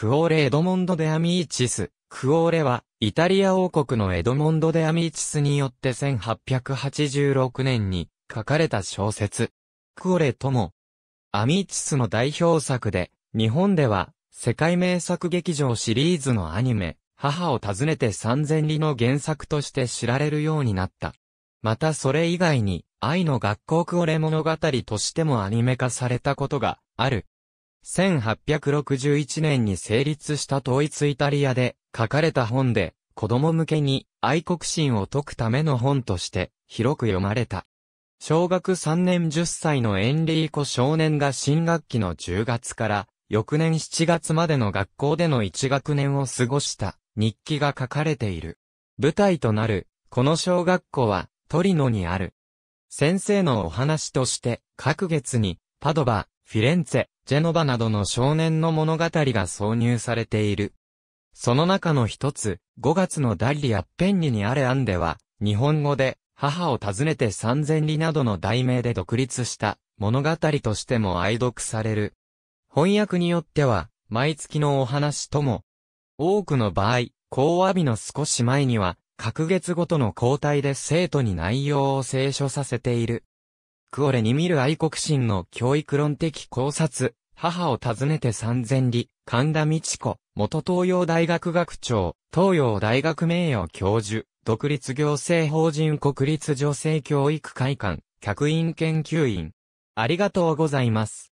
クオーレ・エドモンド・デ・アミーチス。クオーレは、イタリア王国のエドモンド・デ・アミーチスによって1886年に書かれた小説。クオレとも、アミーチスの代表作で、日本では、世界名作劇場シリーズのアニメ、母を訪ねて三千里の原作として知られるようになった。またそれ以外に、愛の学校クオレ物語としてもアニメ化されたことがある。1861年に成立した統一イタリアで書かれた本で、子供向けに愛国心を解くための本として広く読まれた。小学3年10歳のエンリーコ少年が新学期の10月から翌年7月までの学校での1学年を過ごした日記が書かれている。舞台となるこの小学校はトリノにある。先生のお話として各月にパドバ、フィレンツェ、ジェノバなどの少年の物語が挿入されている。その中の一つ、5月のダリア・ペンニにある案では、日本語で、母を訪ねて三千里などの題名で独立した物語としても愛読される。翻訳によっては、毎月のお話とも、多くの場合、講話日の少し前には、各月ごとの交代で生徒に内容を聖書させている。クオレに見る愛国心の教育論的考察、母を訪ねて三千里、神田道子、元東洋大学学長、東洋大学名誉教授、独立行政法人国立女性教育会館、客員研究員。ありがとうございます。